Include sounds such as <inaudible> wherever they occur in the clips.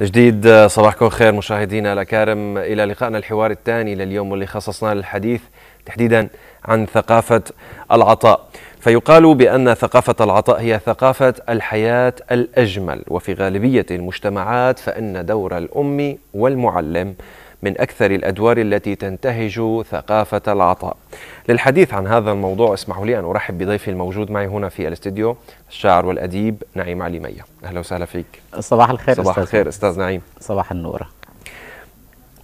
جديد صباحكم خير مشاهدينا الأكارم إلى لقائنا الحوار الثاني لليوم واللي خصصناه للحديث تحديدا عن ثقافة العطاء فيقال بأن ثقافة العطاء هي ثقافة الحياة الأجمل وفي غالبية المجتمعات فإن دور الأم والمعلم من أكثر الأدوار التي تنتهج ثقافة العطاء للحديث عن هذا الموضوع اسمحوا لي أن أرحب بضيفي الموجود معي هنا في الاستديو الشاعر والأديب نعيم علي مية أهلا وسهلا فيك صباح الخير صباح أستاذ الخير أستاذ نعيم صباح النور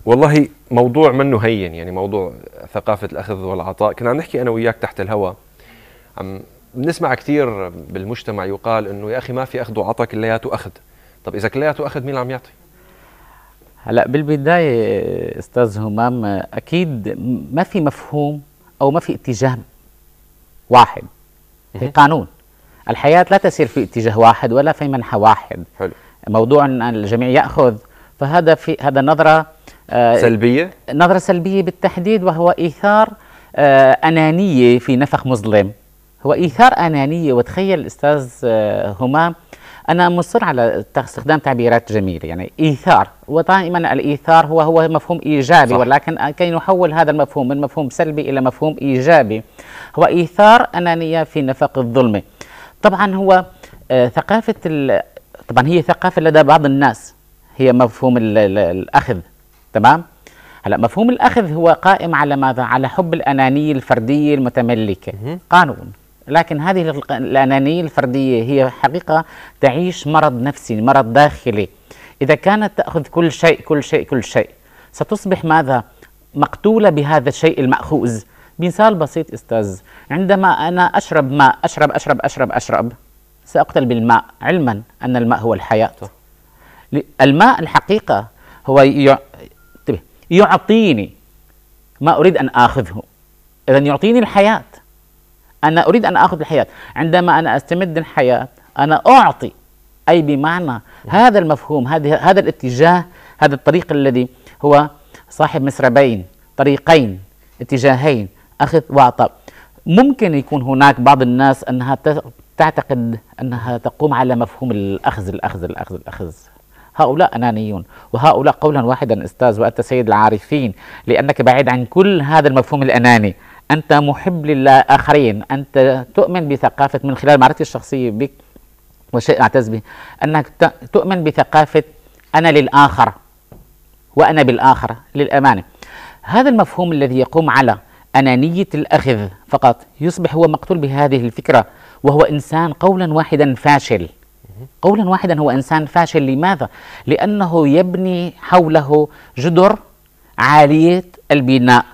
والله موضوع منه هين يعني موضوع ثقافة الأخذ والعطاء كنا عم نحكي أنا وياك تحت الهواء عم بنسمع كثير بالمجتمع يقال انه يا اخي ما في اخذ وعطاء كلياته اخذ طب اذا كلياته اخذ مين اللي عم يعطي هلا بالبدايه استاذ همام اكيد ما في مفهوم او ما في اتجاه واحد في قانون الحياه لا تسير في اتجاه واحد ولا في منحى واحد حلو موضوع ان الجميع ياخذ فهذا في هذا نظره آه، سلبيه نظره سلبيه بالتحديد وهو ايثار آه، انانيه في نفق مظلم هو ايثار انانيه وتخيل استاذ آه، همام انا مصر على استخدام تعبيرات جميله يعني ايثار ودائما الايثار هو هو مفهوم ايجابي صح. ولكن كي نحول هذا المفهوم من مفهوم سلبي الى مفهوم ايجابي هو ايثار انانيه في نفق الظلم طبعا هو آه، ثقافه ثقافه طبعا هي ثقافه لدى بعض الناس هي مفهوم ال الاخذ تمام هلا مفهوم الاخذ هو قائم على ماذا على حب الانانيه الفرديه المتملكه قانون لكن هذه الأنانية الفردية هي حقيقة تعيش مرض نفسي مرض داخلي إذا كانت تأخذ كل شيء كل شيء كل شيء ستصبح ماذا مقتولة بهذا الشيء المأخوذ مثال بسيط أستاذ عندما أنا أشرب ماء أشرب أشرب أشرب أشرب سأقتل بالماء علما أن الماء هو الحياة الماء الحقيقة هو يعطيني ما أريد أن آخذه إذا يعطيني الحياة أنا أريد أن أخذ الحياة عندما أنا أستمد الحياة أنا أعطي أي بمعنى هذا المفهوم هذه هذا الاتجاه هذا الطريق الذي هو صاحب مسربين طريقين اتجاهين أخذ وعطاء ممكن يكون هناك بعض الناس أنها تعتقد أنها تقوم على مفهوم الأخذ الأخذ الأخذ الأخذ هؤلاء أنانيون وهؤلاء قولا واحدا أستاذ وأنت سيد العارفين لأنك بعيد عن كل هذا المفهوم الأناني أنت محب للآخرين أنت تؤمن بثقافة من خلال معرفتي الشخصية بك وشيء أعتز به أنك تؤمن بثقافة أنا للآخر وأنا بالآخر للأمانة هذا المفهوم الذي يقوم على أنانية الأخذ فقط يصبح هو مقتول بهذه الفكرة وهو إنسان قولا واحدا فاشل قولا واحدا هو إنسان فاشل لماذا؟ لأنه يبني حوله جدر عالية البناء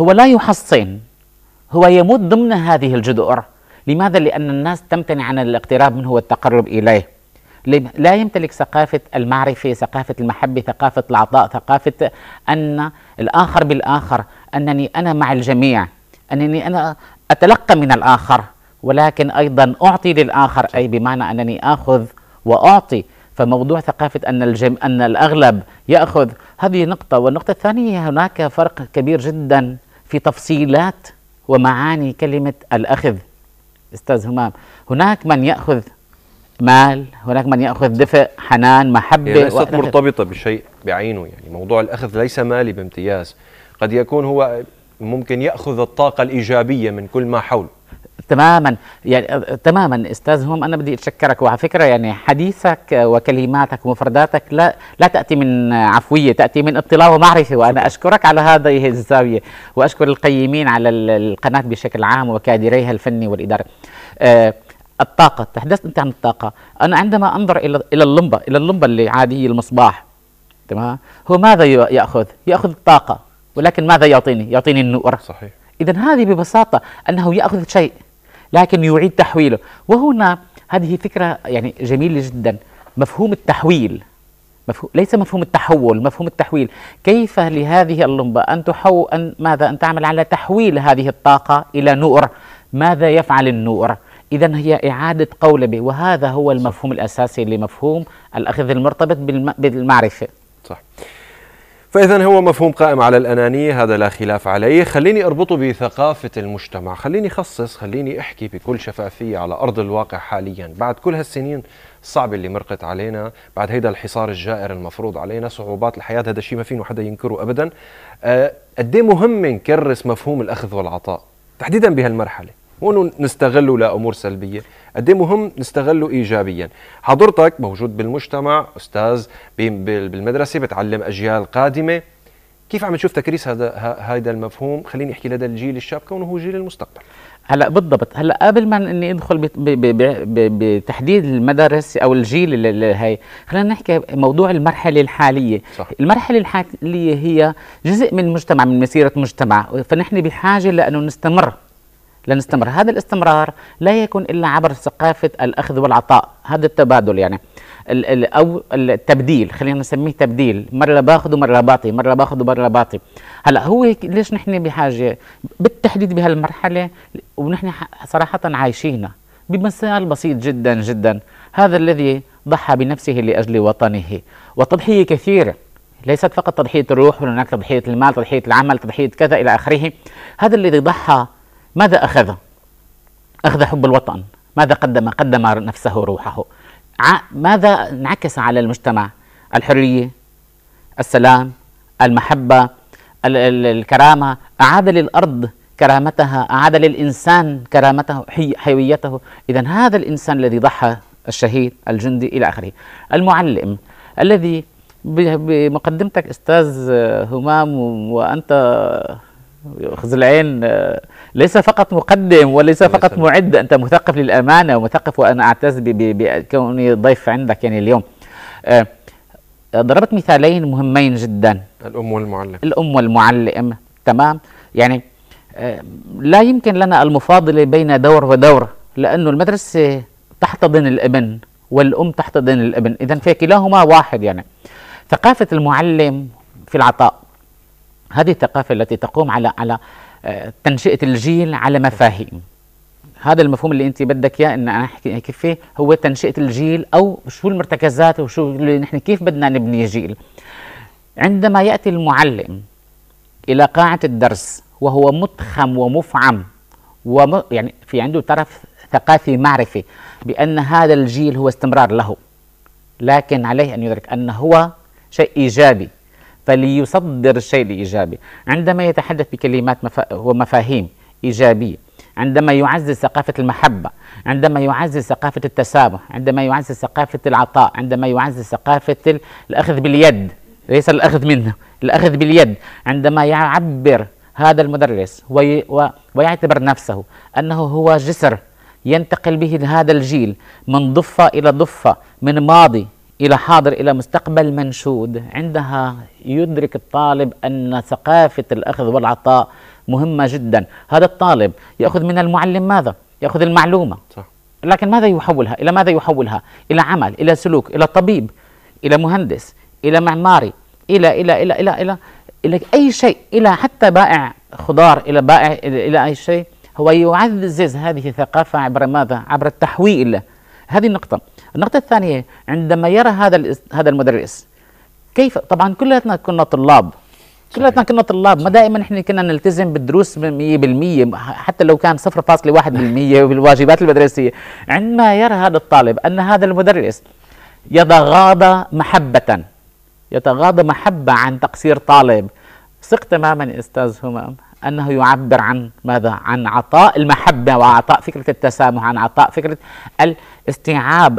هو لا يحصن هو يموت ضمن هذه الجذور لماذا؟ لأن الناس تمتنع عن الاقتراب منه والتقرب إليه لا يمتلك ثقافة المعرفة ثقافة المحبة ثقافة العطاء ثقافة أن الآخر بالآخر أنني أنا مع الجميع أنني أنا أتلقى من الآخر ولكن أيضا أعطي للآخر أي بمعنى أنني آخذ وأعطي فموضوع ثقافة أن, الجم... أن الأغلب يأخذ هذه نقطة والنقطة الثانية هناك فرق كبير جدا في تفصيلات ومعاني كلمة الأخذ أستاذ همام هناك من يأخذ مال هناك من يأخذ دفء حنان محبة هي ليست مرتبطة بشيء بعينه يعني موضوع الأخذ ليس مالي بامتياز قد يكون هو ممكن يأخذ الطاقة الإيجابية من كل ما حوله تماما يعني تماما استاذ هم انا بدي اتشكرك وعلى فكره يعني حديثك وكلماتك ومفرداتك لا لا تاتي من عفويه تاتي من اطلاع ومعرفه وانا اشكرك على هذه الزاويه واشكر القيمين على القناه بشكل عام وكادريها الفني والاداري أه الطاقه تحدثت انت عن الطاقه انا عندما انظر الى الى اللمبه الى اللمبه اللي عاديه المصباح تمام هو ماذا ياخذ ياخذ الطاقه ولكن ماذا يعطيني يعطيني النور صحيح اذا هذه ببساطه انه ياخذ شيء لكن يعيد تحويله وهنا هذه فكرة يعني جميلة جدا مفهوم التحويل مفهوم ليس مفهوم التحول مفهوم التحويل كيف لهذه اللمبة أن تحو أن ماذا أن تعمل على تحويل هذه الطاقة إلى نور ماذا يفعل النور إذا هي إعادة قولبة وهذا هو المفهوم الأساسي لمفهوم الأخذ المرتبط بالمعرفة صح فإذا هو مفهوم قائم على الأنانية هذا لا خلاف عليه خليني أربطه بثقافة المجتمع خليني خصص خليني أحكي بكل شفافية على أرض الواقع حاليا بعد كل هالسنين الصعبة اللي مرقت علينا بعد هيدا الحصار الجائر المفروض علينا صعوبات الحياة هذا الشيء ما فينه حدا ينكره أبدا آه، قد إيه مهم نكرس مفهوم الأخذ والعطاء تحديدا بهالمرحلة هون نستغله لامور سلبيه قد إيه مهم نستغله ايجابيا حضرتك موجود بالمجتمع استاذ بالمدرسه بتعلم اجيال قادمه كيف عم تشوف تكريس هذا هذا المفهوم خليني احكي لدى الجيل الشاب كونه هو جيل المستقبل هلا بالضبط هلا قبل ما اني ادخل بتحديد المدارس او الجيل هاي خلينا نحكي موضوع المرحله الحاليه صح. المرحله الحاليه هي جزء من مجتمع من مسيره مجتمع فنحن بحاجه لانه نستمر لنستمر هذا الاستمرار لا يكون إلا عبر ثقافة الأخذ والعطاء هذا التبادل يعني أو التبديل خلينا نسميه تبديل مرة باخذ ومرة بعطي مرة باخذ ومرة بعطي هلا هو ليش نحن بحاجة بالتحديد بهالمرحلة ونحن صراحة عايشينها بمثال بسيط جدا جدا هذا الذي ضحى بنفسه لأجل وطنه وتضحية كثيرة ليست فقط تضحية الروح هناك تضحية المال تضحية العمل تضحية كذا إلى آخره هذا الذي ضحى ماذا أخذ؟ أخذ حب الوطن ماذا قدم؟ قدم نفسه روحه ماذا انعكس على المجتمع؟ الحرية السلام المحبة الكرامة أعاد للأرض كرامتها أعاد للإنسان كرامته حي حيويته إذا هذا الإنسان الذي ضحى الشهيد الجندي إلى آخره المعلم الذي بمقدمتك أستاذ همام وأنت خذ العين آه، ليس فقط مقدم وليس فقط معد انت مثقف للامانه ومثقف وانا اعتز بكوني ضيف عندك يعني اليوم آه، ضربت مثالين مهمين جدا الام والمعلم الام والمعلم تمام يعني آه، لا يمكن لنا المفاضله بين دور ودور لانه المدرسه تحتضن الابن والام تحتضن الابن اذا فكلاهما واحد يعني ثقافه المعلم في العطاء هذه الثقافة التي تقوم على على آه، تنشئة الجيل على مفاهيم هذا المفهوم اللي انت بدك اياه ان انا احكي كيف هو تنشئه الجيل او شو المرتكزات وشو اللي نحن كيف بدنا نبني جيل عندما ياتي المعلم الى قاعه الدرس وهو متخم ومفعم وم يعني في عنده طرف ثقافي معرفي بان هذا الجيل هو استمرار له لكن عليه ان يدرك ان هو شيء ايجابي فليصدر الشيء الإيجابي عندما يتحدث بكلمات مفا... ومفاهيم إيجابية عندما يعزز ثقافة المحبة عندما يعزز ثقافة التسامح عندما يعزز ثقافة العطاء عندما يعزز ثقافة الأخذ باليد ليس الأخذ منه الأخذ باليد عندما يعبر هذا المدرس وي... و... ويعتبر نفسه أنه هو جسر ينتقل به هذا الجيل من ضفة إلى ضفة من ماضي إلى حاضر إلى مستقبل منشود عندها يدرك الطالب أن ثقافة الأخذ والعطاء مهمة جدا هذا الطالب يأخذ من المعلم ماذا؟ يأخذ المعلومة صح. لكن ماذا يحولها؟ إلى ماذا يحولها؟ إلى عمل إلى سلوك إلى طبيب إلى مهندس إلى معماري إلى إلى إلى إلى إلى, إلى أي شيء إلى حتى بائع خضار إلى بائع إلى أي شيء هو يعزز هذه الثقافة عبر ماذا؟ عبر التحويل هذه النقطة النقطة الثانية عندما يرى هذا هذا المدرس كيف طبعا كلنا كنا طلاب كلنا كنا طلاب ما دائما احنا كنا نلتزم بالدروس 100% حتى لو كان 0.1% <laughs> بالواجبات المدرسية عندما يرى هذا الطالب أن هذا المدرس يتغاضى محبة يتغاضى محبة عن تقصير طالب ثق تماما استاذ همام أنه يعبر عن ماذا؟ عن عطاء المحبة وعطاء فكرة التسامح عن عطاء فكرة الاستيعاب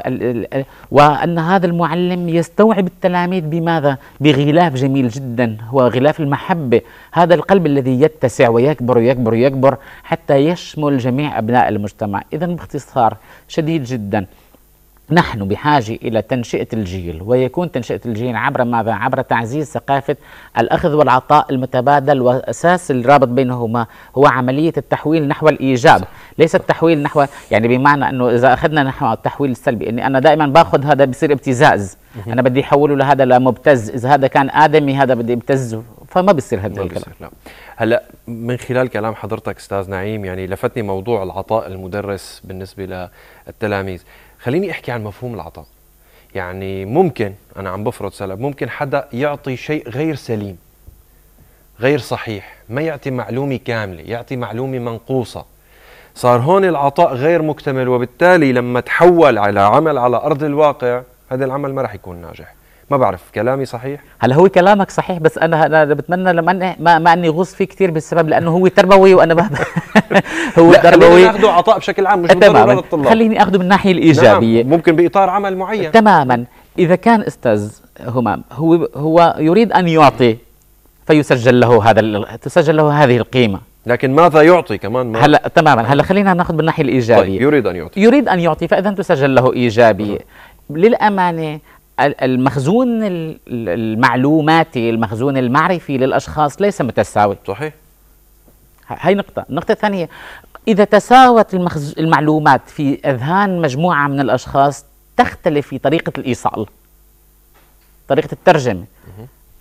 وأن هذا المعلم يستوعب التلاميذ بماذا؟ بغلاف جميل جدا هو غلاف المحبة هذا القلب الذي يتسع ويكبر ويكبر ويكبر حتى يشمل جميع أبناء المجتمع إذا باختصار شديد جدا نحن بحاجة إلى تنشئة الجيل ويكون تنشئة الجيل عبر ماذا؟ عبر تعزيز ثقافة الأخذ والعطاء المتبادل وأساس الرابط بينهما هو عملية التحويل نحو الإيجاب ليس التحويل نحو يعني بمعنى أنه إذا أخذنا نحو التحويل السلبي أني أنا دائما باخذ هذا بصير ابتزاز أنا بدي أحوله لهذا لمبتز إذا هذا كان آدمي هذا بدي ابتزه فما بيصير هذا الكلام لا. هلا من خلال كلام حضرتك استاذ نعيم يعني لفتني موضوع العطاء المدرس بالنسبه للتلاميذ خليني احكي عن مفهوم العطاء يعني ممكن انا عم بفرض سلب ممكن حدا يعطي شيء غير سليم غير صحيح ما يعطي معلومه كامله يعطي معلومه منقوصه صار هون العطاء غير مكتمل وبالتالي لما تحول على عمل على ارض الواقع هذا العمل ما راح يكون ناجح ما بعرف كلامي صحيح هلا هو كلامك صحيح بس انا انا بتمنى لما أنا ما, ما اني غوص فيه كثير بالسبب لانه هو تربوي وانا ما <laughs> هو تربوي ناخذه عطاء بشكل عام مش تماما للطلاب خليني اخذه من الناحيه الايجابيه نعم ممكن باطار عمل معين تماما اذا كان استاذ همام هو هو يريد ان يعطي فيسجل له هذا تسجل له هذه القيمه لكن ماذا يعطي كمان ما هلا تماما هلا خلينا ناخذ بالناحيه الايجابيه طيب يريد ان يعطي يريد ان يعطي فاذا تسجل له ايجابيه للامانه المخزون المعلوماتي المخزون المعرفي للأشخاص ليس متساوي صحيح هاي نقطة النقطة الثانية إذا تساوت المخز... المعلومات في أذهان مجموعة من الأشخاص تختلف في طريقة الإيصال طريقة الترجمة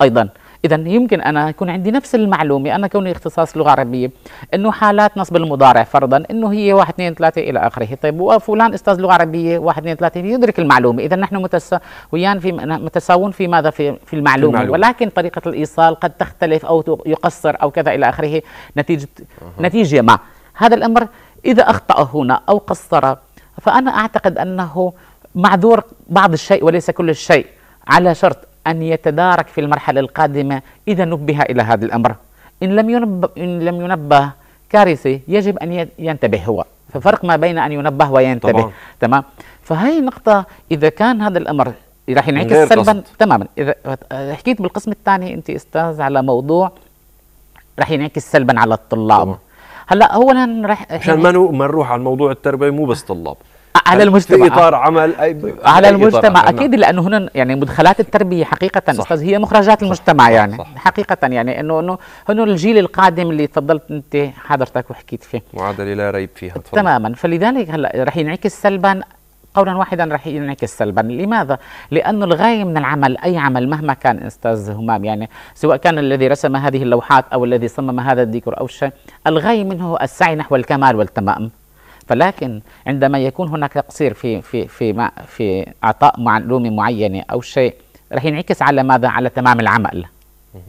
أيضا اذا يمكن انا يكون عندي نفس المعلومه انا كوني اختصاص لغه عربيه انه حالات نصب المضارع فرضا انه هي 1 2 3 الى اخره طيب وفلان استاذ لغه عربيه 1 2 3 يدرك المعلومه اذا نحن متسا ويان في متساوون في ماذا في في المعلومه, المعلومة. ولكن طريقه الايصال قد تختلف او يقصر او كذا الى اخره نتيجه أه. نتيجه ما هذا الامر اذا اخطا هنا او قصر فانا اعتقد انه معذور بعض الشيء وليس كل الشيء على شرط أن يتدارك في المرحلة القادمة إذا نبه إلى هذا الأمر إن لم ينبه, إن لم ينبه كارثة يجب أن ينتبه هو ففرق ما بين أن ينبه وينتبه طبعا. تمام فهي نقطة إذا كان هذا الأمر راح ينعكس سلبا قصد. تماما إذا حكيت بالقسم الثاني أنت أستاذ على موضوع راح ينعكس سلبا على الطلاب طبعا. هلا اولا رح عشان ما ما نروح على الموضوع التربوي مو بس طلاب على المجتمع في اطار عمل أي على المجتمع عمل. اكيد نعم. لانه هنا يعني مدخلات التربيه حقيقه صح. استاذ هي مخرجات المجتمع صح. يعني صح. حقيقه يعني انه انه هنا الجيل القادم اللي تفضلت انت حضرتك وحكيت فيه معادله لا ريب فيها تفضل. تماما فلذلك هلا رح ينعكس سلبا قولا واحدا رح ينعكس سلبا لماذا لانه الغايه من العمل اي عمل مهما كان استاذ همام يعني سواء كان الذي رسم هذه اللوحات او الذي صمم هذا الديكور او شيء الغايه منه السعي نحو الكمال والتمام فلكن عندما يكون هناك تقصير في في في ما في اعطاء معلومه معينه او شيء رح ينعكس على ماذا؟ على تمام العمل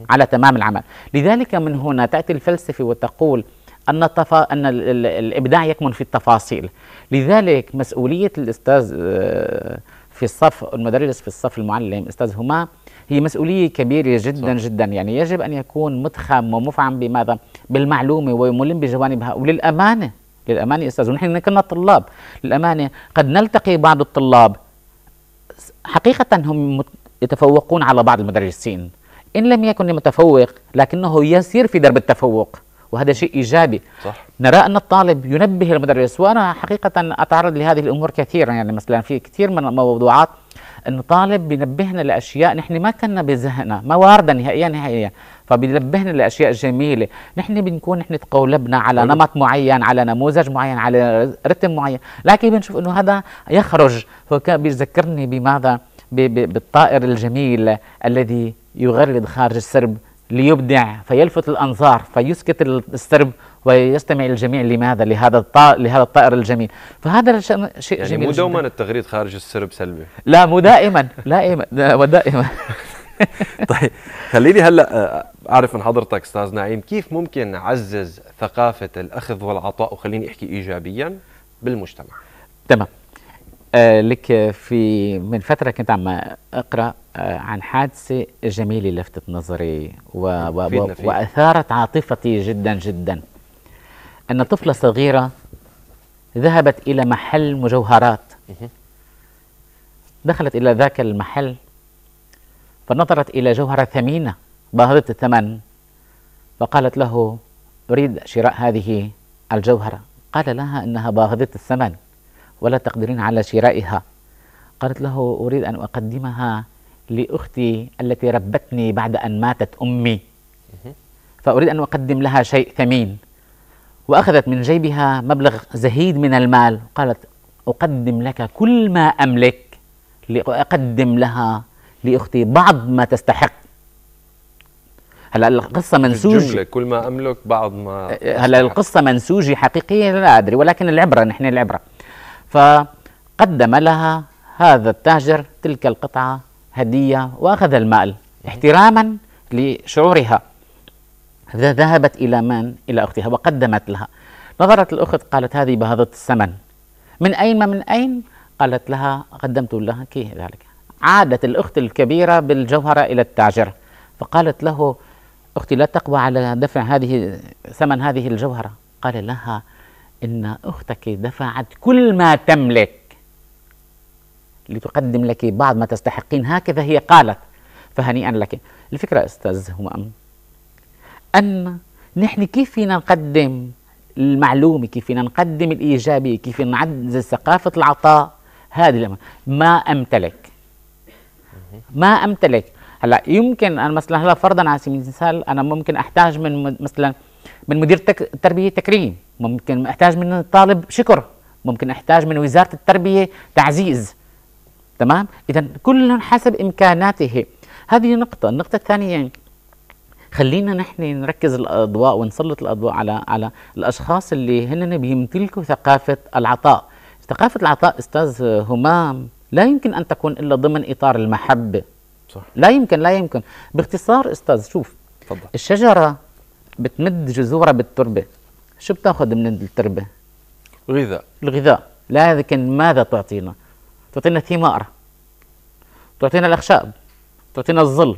على تمام العمل، لذلك من هنا تاتي الفلسفه وتقول ان التفا... ان ال... ال... الابداع يكمن في التفاصيل، لذلك مسؤوليه الاستاذ آه، في الصف المدرس في الصف المعلم استاذ هما هي مسؤوليه كبيره جدا صح. جدا يعني يجب ان يكون متخم ومفعم بماذا؟ بالمعلومه وملم بجوانبها وللامانه للأمانة أستاذ ونحن كنا طلاب للأمانة قد نلتقي بعض الطلاب حقيقة هم يتفوقون على بعض المدرسين إن لم يكن متفوق لكنه يسير في درب التفوق وهذا شيء إيجابي صح. نرى أن الطالب ينبه المدرس وأنا حقيقة أتعرض لهذه الأمور كثيرا يعني مثلا في كثير من الموضوعات طالب بينبهنا لاشياء نحن ما كنا بذهننا ما وارده نهائيا نهائيا فبينبهنا لاشياء جميله نحن بنكون نحن تقولبنا على أيوة. نمط معين على نموذج معين على رتم معين لكن بنشوف انه هذا يخرج فكان بيذكرني بماذا بالطائر الجميل الذي يغرد خارج السرب ليبدع فيلفت الانظار فيسكت السرب ويستمع الجميع لماذا لهذا الطائر لهذا الطائر الجميل فهذا شيء يعني جميل مو دوما التغريد خارج السرب سلبي لا مو دائما دائما ودائما <laughs> طيب خليني هلا آه، اعرف من حضرتك استاذ نعيم كيف ممكن نعزز ثقافه الاخذ والعطاء وخليني احكي ايجابيا بالمجتمع تمام آه لك في من فترة كنت عم أقرأ آه عن حادثة جميلة لفتت نظري و و و وأثارت عاطفتي جدا جدا أن طفلة صغيرة ذهبت إلى محل مجوهرات دخلت إلى ذاك المحل فنظرت إلى جوهرة ثمينة باهظة الثمن فقالت له أريد شراء هذه الجوهرة قال لها إنها باهظة الثمن ولا تقدرين على شرائها قالت له أريد أن أقدمها لأختي التي ربتني بعد أن ماتت أمي فأريد أن أقدم لها شيء ثمين وأخذت من جيبها مبلغ زهيد من المال قالت أقدم لك كل ما أملك لأقدم لها لأختي بعض ما تستحق هلا القصه منسوجه كل ما املك بعض ما هلا القصه منسوجه حقيقيه لا ادري ولكن العبره نحن العبره فقدم لها هذا التاجر تلك القطعه هديه واخذ المال احتراما لشعورها ذهبت إلى من؟ إلى أختها وقدمت لها نظرت الأخت قالت هذه بهضة الثمن من أين ما من أين؟ قالت لها قدمت لها ذلك عادت الأخت الكبيرة بالجوهرة إلى التاجر فقالت له أختي لا تقوى على دفع هذه ثمن هذه الجوهرة قال لها إن أختك دفعت كل ما تملك لتقدم لك بعض ما تستحقين هكذا هي قالت فهنيئا لك الفكرة أستاذ أم أن نحن كيف فينا نقدم المعلومة كيف فينا نقدم الإيجابية كيف فينا نعزز ثقافة العطاء هذه ما أمتلك ما أمتلك هلا يمكن أنا مثلا هلا فرضا على سبيل المثال أنا ممكن أحتاج من مثلا من مدير التربية تكريم ممكن أحتاج من الطالب شكر ممكن أحتاج من وزارة التربية تعزيز تمام إذا كل حسب إمكاناته هذه نقطة النقطة الثانية يعني خلينا نحن نركز الاضواء ونسلط الاضواء على على الاشخاص اللي هن بيمتلكوا ثقافه العطاء ثقافه العطاء استاذ همام لا يمكن ان تكون الا ضمن اطار المحبه صح. لا يمكن لا يمكن باختصار استاذ شوف تفضل الشجره بتمد جذورها بالتربه شو بتاخذ من التربه الغذاء الغذاء لكن ماذا تعطينا تعطينا ثمار تعطينا الاخشاب تعطينا الظل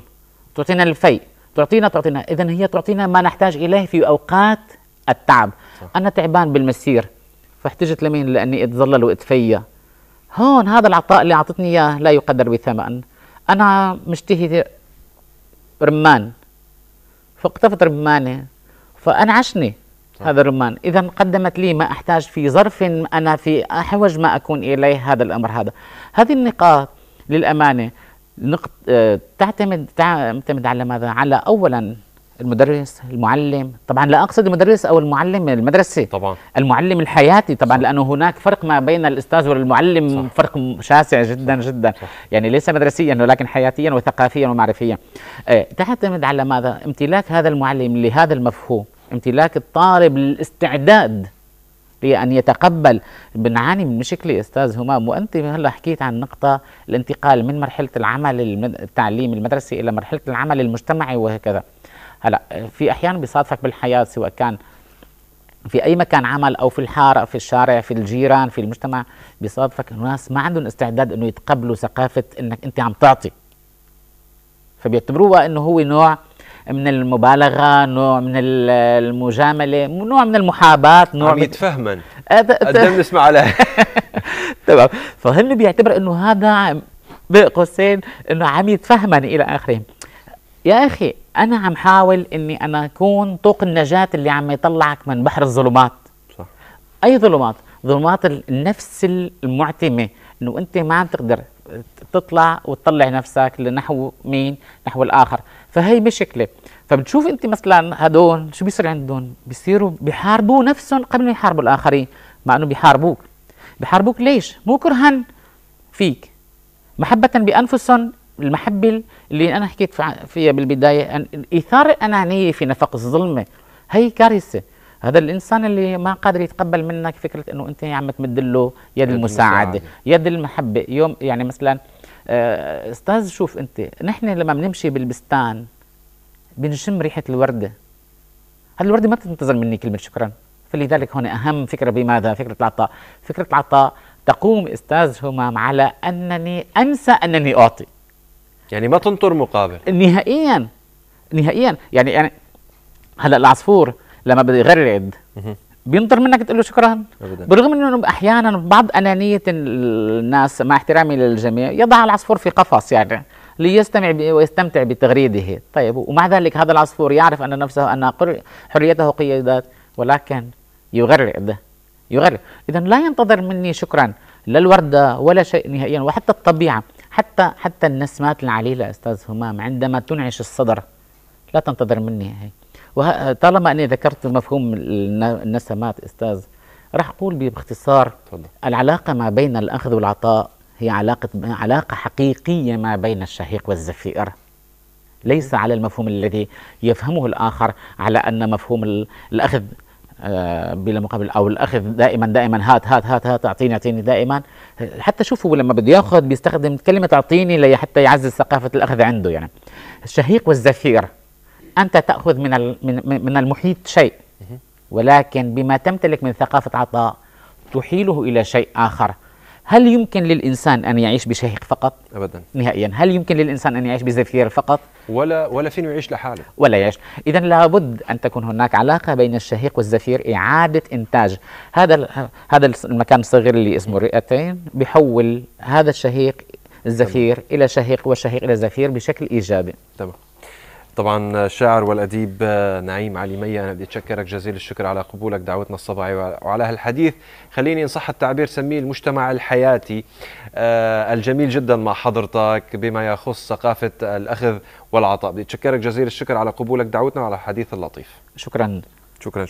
تعطينا الفيء تعطينا تعطينا اذا هي تعطينا ما نحتاج اليه في اوقات التعب صح. انا تعبان بالمسير فاحتجت لمين لاني اتظلل واتفيا هون هذا العطاء اللي اعطتني اياه لا يقدر بثمن انا مشتهي رمان فاقتفت رمانه فانعشني صح. هذا الرمان اذا قدمت لي ما احتاج في ظرف انا في احوج ما اكون اليه هذا الامر هذا هذه النقاط للامانه نقط... آه، تعتمد تعتمد على ماذا؟ على اولا المدرس المعلم طبعا لا اقصد المدرس او المعلم المدرسي طبعا المعلم الحياتي طبعا لانه هناك فرق ما بين الاستاذ والمعلم صح. فرق شاسع جدا صح. جدا صح. يعني ليس مدرسيا ولكن حياتيا وثقافيا ومعرفيا آه، تعتمد على ماذا امتلاك هذا المعلم لهذا المفهوم امتلاك الطالب للاستعداد لأن يتقبل بنعاني من مشكلة أستاذ همام وأنت هلا حكيت عن نقطة الانتقال من مرحلة العمل التعليم المدرسي إلى مرحلة العمل المجتمعي وهكذا هلا في أحيانا بيصادفك بالحياة سواء كان في اي مكان عمل او في الحاره في الشارع في الجيران في المجتمع بيصادفك ناس ما عندهم استعداد انه يتقبلوا ثقافه انك انت عم تعطي فبيعتبروها انه هو نوع من المبالغه نوع من المجامله نوع من المحاباه نوع عم يتفهمن قدام نسمع على <laughs> تمام فهن بيعتبر انه هذا بين قوسين انه عم يتفهمني الى اخره يا اخي انا عم حاول اني انا اكون طوق النجاه اللي عم يطلعك من بحر الظلمات صح اي ظلمات ظلمات النفس المعتمه انه انت ما عم تقدر تطلع وتطلع نفسك لنحو مين نحو الاخر فهي مشكله فبتشوف انت مثلا هدول شو بيصير عندهم بيصيروا بيحاربوا نفسهم قبل ما يحاربوا الاخرين مع انه بيحاربوك بيحاربوك ليش مو كرها فيك محبه بانفسهم المحبه اللي انا حكيت فيها بالبدايه أن ايثار الانانيه في نفق الظلمه هي كارثه هذا الانسان اللي ما قادر يتقبل منك فكره انه انت عم تمد له يد, يد المساعده يد المحبه يوم يعني مثلا آه، استاذ شوف انت نحن لما بنمشي بالبستان بنشم ريحه الورده هل الورده ما تنتظر مني كلمه شكرا فلذلك هون اهم فكره بماذا فكره العطاء فكره العطاء تقوم استاذ همام على انني انسى انني اعطي يعني ما تنطر مقابل نهائيا نهائيا يعني يعني هلا العصفور لما بده يغرد بينطر منك تقول له شكرا أبدا. انه احيانا بعض انانيه الناس مع احترامي للجميع يضع العصفور في قفص يعني ليستمع ويستمتع بتغريده طيب ومع ذلك هذا العصفور يعرف ان نفسه ان حريته قيدت ولكن يغرد يغرد اذا لا ينتظر مني شكرا لا الورده ولا شيء نهائيا وحتى الطبيعه حتى حتى النسمات العليله استاذ همام عندما تنعش الصدر لا تنتظر مني هيك وطالما اني ذكرت مفهوم النسمات استاذ راح اقول باختصار العلاقه ما بين الاخذ والعطاء هي علاقه علاقه حقيقيه ما بين الشهيق والزفير ليس على المفهوم الذي يفهمه الاخر على ان مفهوم الاخذ آه، بلا مقابل او الاخذ دائما دائما هات هات هات هات اعطيني اعطيني دائما حتى شوفوا لما بده ياخذ بيستخدم كلمه اعطيني حتى يعزز ثقافه الاخذ عنده يعني الشهيق والزفير أنت تأخذ من من المحيط شيء ولكن بما تمتلك من ثقافة عطاء تحيله إلى شيء آخر هل يمكن للإنسان أن يعيش بشهيق فقط؟ أبدا نهائيا هل يمكن للإنسان أن يعيش بزفير فقط؟ ولا ولا فين يعيش لحاله ولا يعيش إذا لابد أن تكون هناك علاقة بين الشهيق والزفير إعادة إنتاج هذا هذا المكان الصغير اللي اسمه الرئتين بحول هذا الشهيق الزفير تمام. إلى شهيق والشهيق إلى زفير بشكل إيجابي تمام طبعا الشاعر والاديب نعيم علي ميا انا بدي اتشكرك جزيل الشكر على قبولك دعوتنا الصباحي وعلى هالحديث خليني ان صح التعبير سميه المجتمع الحياتي آه، الجميل جدا مع حضرتك بما يخص ثقافه الاخذ والعطاء بدي اتشكرك جزيل الشكر على قبولك دعوتنا وعلى الحديث اللطيف شكرا شكرا